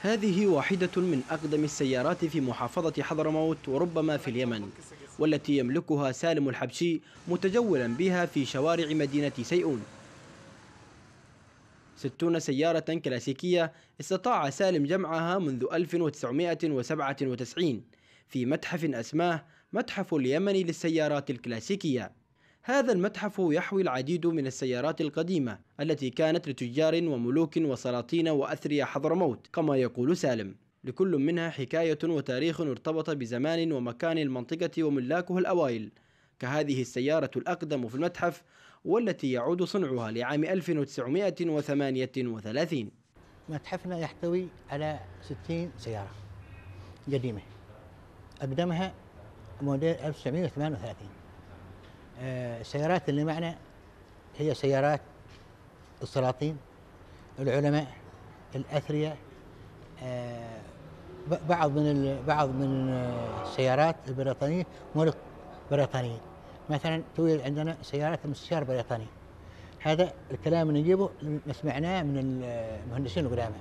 هذه واحدة من أقدم السيارات في محافظة حضرموت وربما في اليمن والتي يملكها سالم الحبشي متجولا بها في شوارع مدينة سيئون ستون سيارة كلاسيكية استطاع سالم جمعها منذ 1997 في متحف أسماه متحف اليمن للسيارات الكلاسيكية هذا المتحف يحوي العديد من السيارات القديمة التي كانت لتجار وملوك وسلاطين وأثرياء حضرموت كما يقول سالم لكل منها حكاية وتاريخ ارتبط بزمان ومكان المنطقة وملاكها الأوائل كهذه السيارة الأقدم في المتحف والتي يعود صنعها لعام 1938 متحفنا يحتوي على 60 سيارة قديمة أقدمها موديل 1938 السيارات اللي معنا هي سيارات السلاطين العلماء الاثرياء آه، بعض من بعض من السيارات البريطانيه ملك بريطانيين مثلا توجد عندنا سيارات المستشار بريطاني هذا الكلام اللي نجيبه سمعناه من المهندسين القدامى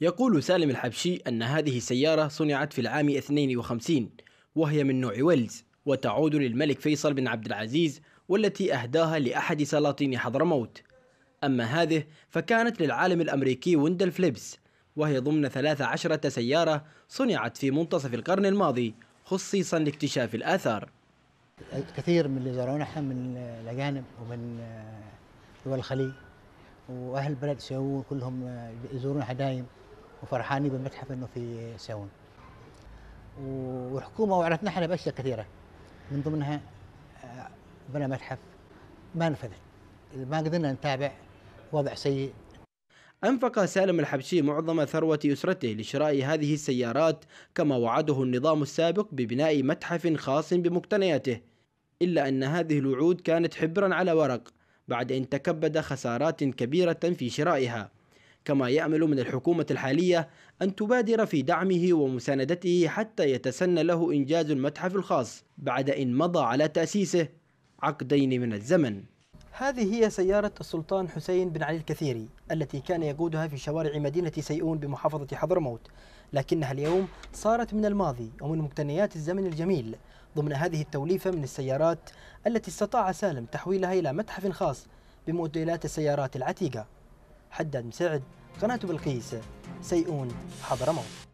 يقول سالم الحبشي أن هذه السيارة صنعت في العام 52 وهي من نوع ويلز وتعود للملك فيصل بن عبد العزيز والتي أهداها لأحد سلاطين حضرموت أما هذه فكانت للعالم الأمريكي ويندل فليبس وهي ضمن 13 سيارة صنعت في منتصف القرن الماضي خصيصا لاكتشاف الآثار الكثير من اللي زارونا من الأجانب ومن دول الخليج وأهل البلد سيوون كلهم يزورونها دايم وفرحانين بالمتحف أنه في سيوون والحكومة وعرفنا احنا بأشياء كثيرة من ضمنها آه، بنى متحف ما نفذ ما قدرنا نتابع وضع سيء أنفق سالم الحبشي معظم ثروة أسرته لشراء هذه السيارات كما وعده النظام السابق ببناء متحف خاص بمقتنياته إلا أن هذه الوعود كانت حبرا على ورق بعد أن تكبد خسارات كبيرة في شرائها كما يأمل من الحكومة الحالية أن تبادر في دعمه ومساندته حتى يتسنى له إنجاز المتحف الخاص بعد إن مضى على تأسيسه عقدين من الزمن هذه هي سيارة السلطان حسين بن علي الكثيري التي كان يقودها في شوارع مدينة سيئون بمحافظة حضرموت لكنها اليوم صارت من الماضي ومن مقتنيات الزمن الجميل ضمن هذه التوليفة من السيارات التي استطاع سالم تحويلها إلى متحف خاص بموديلات السيارات العتيقة حداد مساعد قناة بلقيس سيئون حضرموت